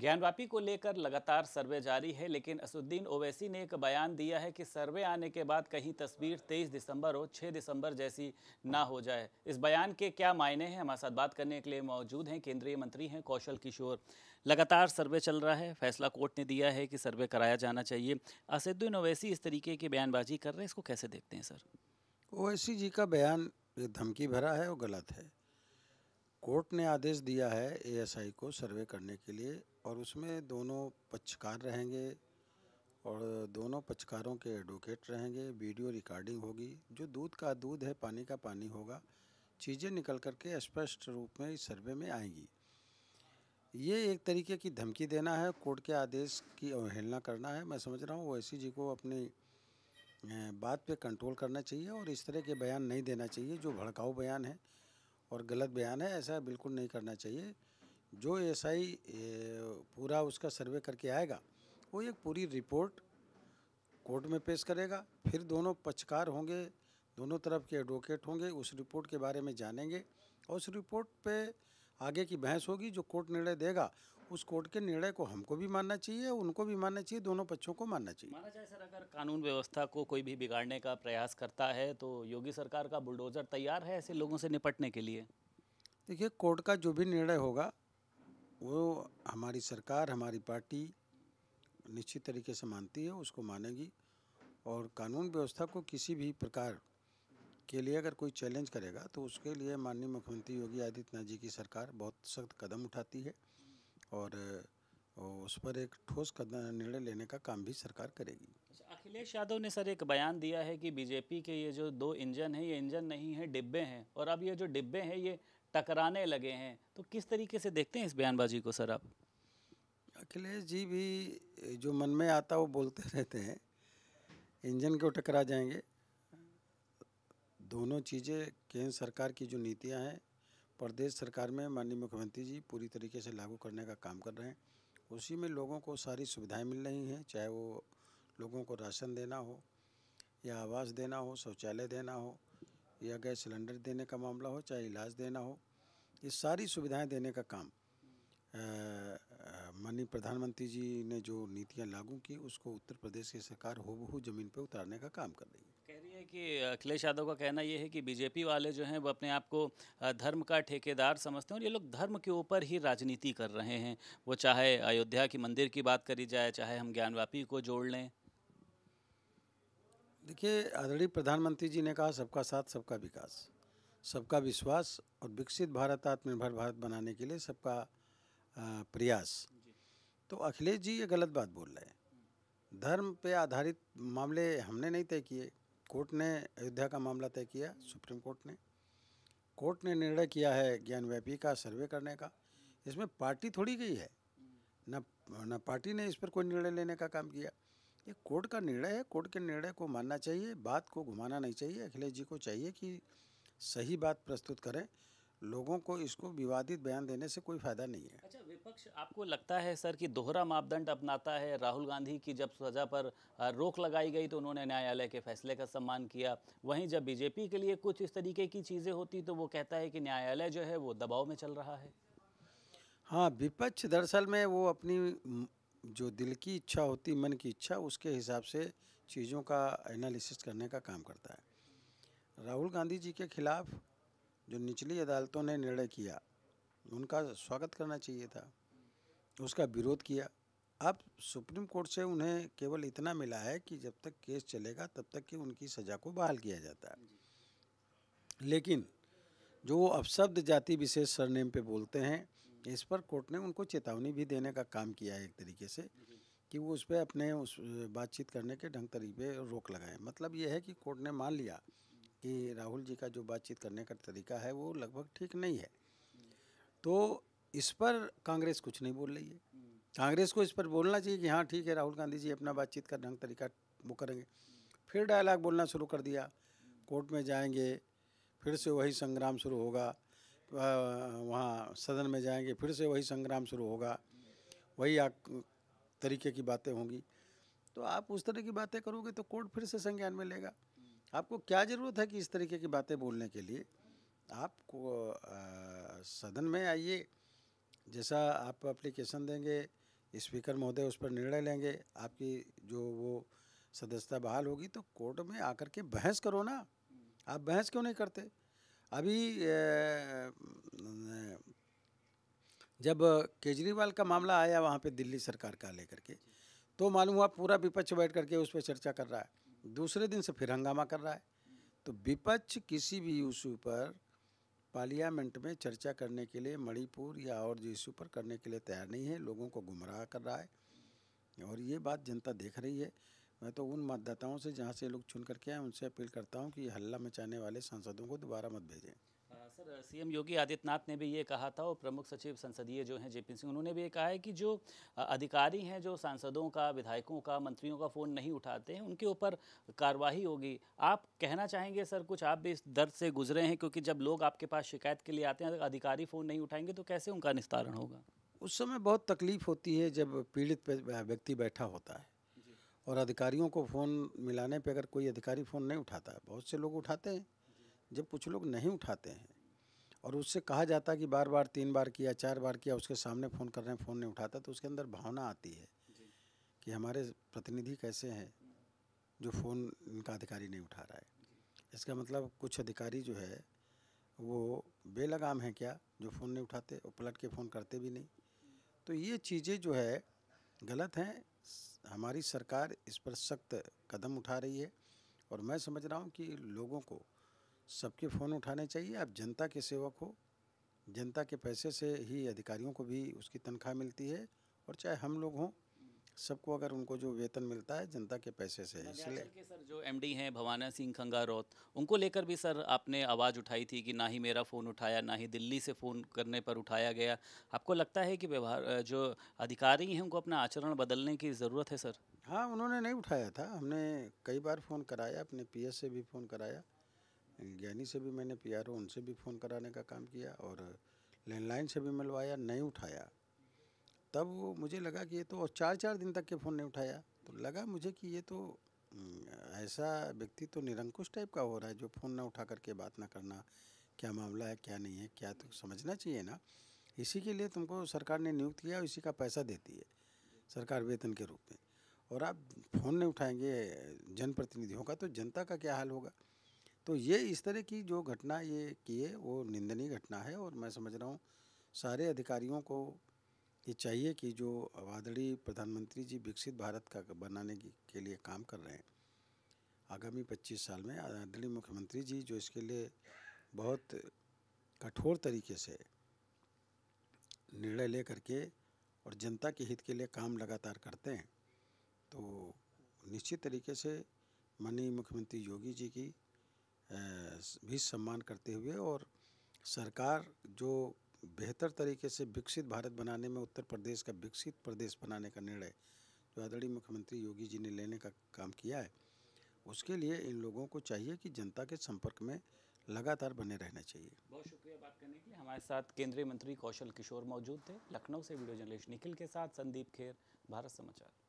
ज्ञानवापी को लेकर लगातार सर्वे जारी है लेकिन असुद्दीन ओवैसी ने एक बयान दिया है कि सर्वे आने के बाद कहीं तस्वीर 23 दिसंबर हो 6 दिसंबर जैसी ना हो जाए इस बयान के क्या मायने हैं हमारे साथ बात करने के लिए मौजूद हैं केंद्रीय मंत्री हैं कौशल किशोर लगातार सर्वे चल रहा है फैसला कोर्ट ने दिया है कि सर्वे कराया जाना चाहिए असुद्दीन ओवैसी इस तरीके की बयानबाजी कर रहे हैं इसको कैसे देखते हैं सर ओवैसी जी का बयान धमकी भरा है और गलत है कोर्ट ने आदेश दिया है एएसआई को सर्वे करने के लिए और उसमें दोनों पक्षकार रहेंगे और दोनों पक्षकारों के एडवोकेट रहेंगे वीडियो रिकॉर्डिंग होगी जो दूध का दूध है पानी का पानी होगा चीज़ें निकल कर के स्पष्ट रूप में इस सर्वे में आएंगी ये एक तरीके की धमकी देना है कोर्ट के आदेश की अवहेलना करना है मैं समझ रहा हूँ वैसी जी को अपनी बात पे कंट्रोल करना चाहिए और इस तरह के बयान नहीं देना चाहिए जो भड़काऊ बयान है और गलत बयान है ऐसा बिल्कुल नहीं करना चाहिए जो एसआई पूरा उसका सर्वे करके आएगा वो एक पूरी रिपोर्ट कोर्ट में पेश करेगा फिर दोनों पक्षकार होंगे दोनों तरफ के एडवोकेट होंगे उस रिपोर्ट के बारे में जानेंगे और उस रिपोर्ट पे आगे की बहस होगी जो कोर्ट निर्णय देगा उस कोर्ट के निर्णय को हमको भी मानना चाहिए उनको भी मानना चाहिए दोनों पक्षों को मानना चाहिए माना जाए सर अगर कानून व्यवस्था को कोई भी बिगाड़ने का प्रयास करता है तो योगी सरकार का बुलडोजर तैयार है ऐसे लोगों से निपटने के लिए देखिए कोर्ट का जो भी निर्णय होगा वो हमारी सरकार हमारी पार्टी निश्चित तरीके से मानती है उसको मानेगी और कानून व्यवस्था को किसी भी प्रकार के लिए अगर कोई चैलेंज करेगा तो उसके लिए माननीय मुख्यमंत्री योगी आदित्यनाथ जी की सरकार बहुत सख्त कदम उठाती है और उस पर एक ठोस कदम निर्णय लेने का काम भी सरकार करेगी अच्छा, अखिलेश यादव ने सर एक बयान दिया है कि बीजेपी के ये जो दो इंजन हैं ये इंजन नहीं है डिब्बे हैं और अब ये जो डिब्बे हैं ये टकराने लगे हैं तो किस तरीके से देखते हैं इस बयानबाजी को सर आप अखिलेश जी भी जो मन में आता वो बोलते रहते हैं इंजन क्यों टकरा जाएंगे दोनों चीज़ें केंद्र सरकार की जो नीतियाँ हैं प्रदेश सरकार में माननीय मुख्यमंत्री जी पूरी तरीके से लागू करने का काम कर रहे हैं उसी में लोगों को सारी सुविधाएं मिल रही हैं चाहे वो लोगों को राशन देना हो या आवास देना हो शौचालय देना हो या गैस सिलेंडर देने का मामला हो चाहे इलाज देना हो ये सारी सुविधाएं देने का काम माननीय प्रधानमंत्री जी ने जो नीतियां लागू की उसको उत्तर प्रदेश की सरकार हो ज़मीन पर उतारने का काम कर रही है कि अखिलेश यादव का कहना यह है कि बीजेपी वाले जो हैं वो अपने आप को धर्म का ठेकेदार समझते हैं और ये लोग धर्म के ऊपर ही राजनीति कर रहे हैं वो चाहे अयोध्या की मंदिर की बात करी जाए चाहे हम ज्ञानव्यापी को जोड़ लें देखिए आदरणीय प्रधानमंत्री जी ने कहा सबका साथ सबका विकास सबका विश्वास और विकसित भारत आत्मनिर्भर भारत बनाने के लिए सबका प्रयास तो अखिलेश जी ये गलत बात बोल रहे हैं धर्म पे आधारित मामले हमने नहीं तय किए कोर्ट ने अयोध्या का मामला तय किया सुप्रीम कोर्ट ने कोर्ट ने निर्णय किया है ज्ञानव्यापी का सर्वे करने का इसमें पार्टी थोड़ी गई है न न पार्टी ने इस पर कोई निर्णय लेने का काम किया ये कोर्ट का निर्णय है कोर्ट के निर्णय को मानना चाहिए बात को घुमाना नहीं चाहिए अखिलेश जी को चाहिए कि सही बात प्रस्तुत करें लोगों को इसको विवादित बयान देने से कोई फायदा नहीं है अच्छा विपक्ष आपको लगता है सर कि दोहरा मापदंड अपनाता है राहुल गांधी की जब सजा पर रोक लगाई गई तो उन्होंने न्यायालय के फैसले का सम्मान किया वहीं जब बीजेपी के लिए कुछ इस तरीके की चीज़ें होती तो वो कहता है कि न्यायालय जो है वो दबाव में चल रहा है हाँ विपक्ष दरअसल में वो अपनी जो दिल की इच्छा होती मन की इच्छा उसके हिसाब से चीज़ों का एनालिसिस करने का काम करता है राहुल गांधी जी के खिलाफ जो निचली अदालतों ने निर्णय किया उनका स्वागत करना चाहिए था उसका विरोध किया अब सुप्रीम कोर्ट से उन्हें केवल इतना मिला है कि जब तक केस चलेगा तब तक कि उनकी सज़ा को बहाल किया जाता है लेकिन जो वो अपशब्द जाति विशेष सरनेम पे बोलते हैं इस पर कोर्ट ने उनको चेतावनी भी देने का काम किया है एक तरीके से कि वो उस पर अपने उस बातचीत करने के ढंग तरीके रोक लगाएं मतलब ये है कि कोर्ट ने मान लिया कि राहुल जी का जो बातचीत करने का तरीका है वो लगभग ठीक नहीं है तो इस पर कांग्रेस कुछ नहीं बोल रही है कांग्रेस को इस पर बोलना चाहिए कि हाँ ठीक है राहुल गांधी जी अपना बातचीत का ढंग तरीका वो करेंगे फिर डायलाग बोलना शुरू कर दिया कोर्ट में जाएंगे फिर से वही संग्राम शुरू होगा वहाँ सदन में जाएंगे फिर से वही संग्राम शुरू होगा वही तरीके की बातें होंगी तो आप उस तरह की बातें करोगे तो कोर्ट फिर से संज्ञान में लेगा आपको क्या ज़रूरत है कि इस तरीके की बातें बोलने के लिए आपको सदन में आइए जैसा आप अप्लीकेशन देंगे स्पीकर महोदय उस पर निर्णय लेंगे आपकी जो वो सदस्यता बहाल होगी तो कोर्ट में आकर के बहस करो ना आप बहस क्यों नहीं करते अभी जब केजरीवाल का मामला आया वहाँ पे दिल्ली सरकार का लेकर के तो मालूम हुआ पूरा विपक्ष बैठ करके उस पर चर्चा कर रहा है दूसरे दिन से फिर हंगामा कर रहा है तो विपक्ष किसी भी इशू पर पार्लियामेंट में चर्चा करने के लिए मणिपुर या और जो इशू पर करने के लिए तैयार नहीं है लोगों को गुमराह कर रहा है और ये बात जनता देख रही है मैं तो उन मतदाताओं से जहाँ से लोग चुन करके आए उनसे अपील करता हूँ कि हल्ला मचाने वाले सांसदों को दोबारा मत भेजें सर सीएम योगी आदित्यनाथ ने भी ये कहा था और प्रमुख सचिव संसदीय जो हैं जेपी सिंह उन्होंने भी ये कहा है कि जो अधिकारी हैं जो सांसदों का विधायकों का मंत्रियों का फ़ोन नहीं उठाते हैं उनके ऊपर कार्रवाई होगी आप कहना चाहेंगे सर कुछ आप भी इस दर्द से गुजरे हैं क्योंकि जब लोग आपके पास शिकायत के लिए आते हैं अधिकारी फ़ोन नहीं उठाएंगे तो कैसे उनका निस्तारण होगा उस समय बहुत तकलीफ़ होती है जब पीड़ित व्यक्ति बैठा होता है और अधिकारियों को फ़ोन मिलाने पर अगर कोई अधिकारी फ़ोन नहीं उठाता है बहुत से लोग उठाते हैं जब कुछ लोग नहीं उठाते हैं और उससे कहा जाता है कि बार बार तीन बार किया चार बार किया उसके सामने फ़ोन कर रहे हैं फ़ोन नहीं उठाता तो उसके अंदर भावना आती है कि हमारे प्रतिनिधि कैसे हैं जो फ़ोन इनका अधिकारी नहीं उठा रहा है इसका मतलब कुछ अधिकारी जो है वो बेलगाम है क्या जो फ़ोन नहीं उठाते और पलट के फ़ोन करते भी नहीं तो ये चीज़ें जो है गलत हैं हमारी सरकार इस पर सख्त कदम उठा रही है और मैं समझ रहा हूँ कि लोगों को सबके फ़ोन उठाने चाहिए आप जनता के सेवक हो जनता के पैसे से ही अधिकारियों को भी उसकी तनख्वाह मिलती है और चाहे हम लोग हों सबको अगर उनको जो वेतन मिलता है जनता के पैसे से इसलिए सर जो एमडी हैं भवाना सिंह खंगारोत उनको लेकर भी सर आपने आवाज़ उठाई थी कि ना ही मेरा फ़ोन उठाया ना ही दिल्ली से फ़ोन करने पर उठाया गया आपको लगता है कि व्यवहार जो अधिकारी हैं उनको अपना आचरण बदलने की ज़रूरत है सर हाँ उन्होंने नहीं उठाया था हमने कई बार फ़ोन कराया अपने पी से भी फ़ोन कराया ज्ञानी से भी मैंने पी आर उनसे भी फ़ोन कराने का काम किया और लैंडलाइन से भी मिलवाया नहीं उठाया तब मुझे लगा कि ये तो और चार चार दिन तक के फ़ोन नहीं उठाया तो लगा मुझे कि ये तो हम्म, ऐसा व्यक्ति तो निरंकुश टाइप का हो रहा है जो फ़ोन ना उठा करके बात ना करना क्या मामला है क्या नहीं है क्या तो समझना चाहिए ना इसी के लिए तुमको सरकार ने नियुक्त किया और इसी का पैसा देती है सरकार वेतन के रूप में और आप फ़ोन नहीं उठाएंगे जनप्रतिनिधियों का तो जनता का क्या हाल होगा तो ये इस तरह की जो घटना ये किए वो निंदनीय घटना है और मैं समझ रहा हूँ सारे अधिकारियों को ये चाहिए कि जो आदरणीय प्रधानमंत्री जी विकसित भारत का बनाने के लिए काम कर रहे हैं आगामी 25 साल में आदरणीय मुख्यमंत्री जी जो इसके लिए बहुत कठोर तरीके से निर्णय ले करके और जनता के हित के लिए काम लगातार करते हैं तो निश्चित तरीके से माननीय मुख्यमंत्री योगी जी की भी सम्मान करते हुए और सरकार जो बेहतर तरीके से विकसित भारत बनाने में उत्तर प्रदेश का विकसित प्रदेश बनाने का निर्णय जो आदरणीय मुख्यमंत्री योगी जी ने लेने का काम किया है उसके लिए इन लोगों को चाहिए कि जनता के संपर्क में लगातार बने रहना चाहिए बहुत शुक्रिया बात करने के लिए हमारे साथ केंद्रीय मंत्री कौशल किशोर मौजूद थे लखनऊ से वीडियो जर्नलिस्ट निखिल के साथ संदीप खेर भारत समाचार